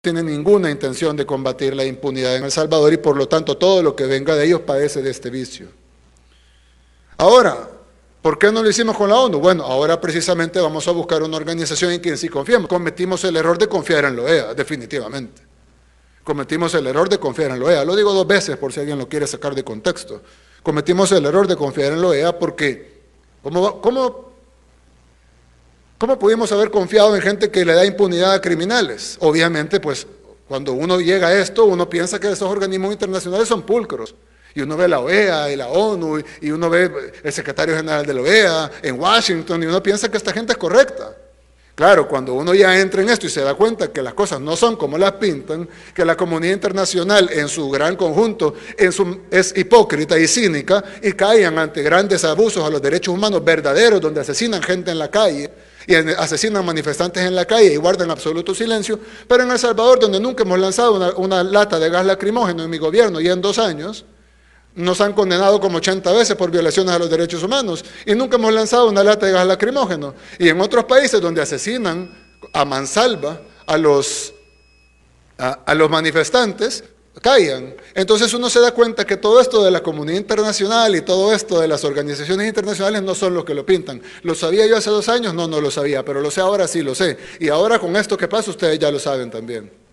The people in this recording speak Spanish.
Tienen ninguna intención de combatir la impunidad en El Salvador y por lo tanto todo lo que venga de ellos padece de este vicio. Ahora, ¿por qué no lo hicimos con la ONU? Bueno, ahora precisamente vamos a buscar una organización en quien sí confiamos. Cometimos el error de confiar en la OEA, definitivamente. Cometimos el error de confiar en la OEA. Lo digo dos veces por si alguien lo quiere sacar de contexto. Cometimos el error de confiar en la OEA porque, ¿cómo, cómo ¿Cómo pudimos haber confiado en gente que le da impunidad a criminales? Obviamente, pues cuando uno llega a esto, uno piensa que esos organismos internacionales son pulcros. Y uno ve la OEA y la ONU, y uno ve el secretario general de la OEA en Washington, y uno piensa que esta gente es correcta. Claro, cuando uno ya entra en esto y se da cuenta que las cosas no son como las pintan, que la comunidad internacional en su gran conjunto es hipócrita y cínica y caen ante grandes abusos a los derechos humanos verdaderos, donde asesinan gente en la calle y asesinan manifestantes en la calle y guardan absoluto silencio, pero en El Salvador, donde nunca hemos lanzado una, lata de gas lacrimógeno en mi gobierno y en dos años, nos han condenado como 80 veces por violaciones a los derechos humanos y nunca hemos lanzado una lata de gas lacrimógeno. Y en otros países donde asesinan a mansalva a los, a, los manifestantes, callan. Entonces uno se da cuenta que todo esto de la comunidad internacional y todo esto de las organizaciones internacionales no son los que lo pintan. ¿Lo sabía yo hace dos años? No, no lo sabía, pero lo sé ahora, sí lo sé. Y ahora con esto que pasa ustedes ya lo saben también.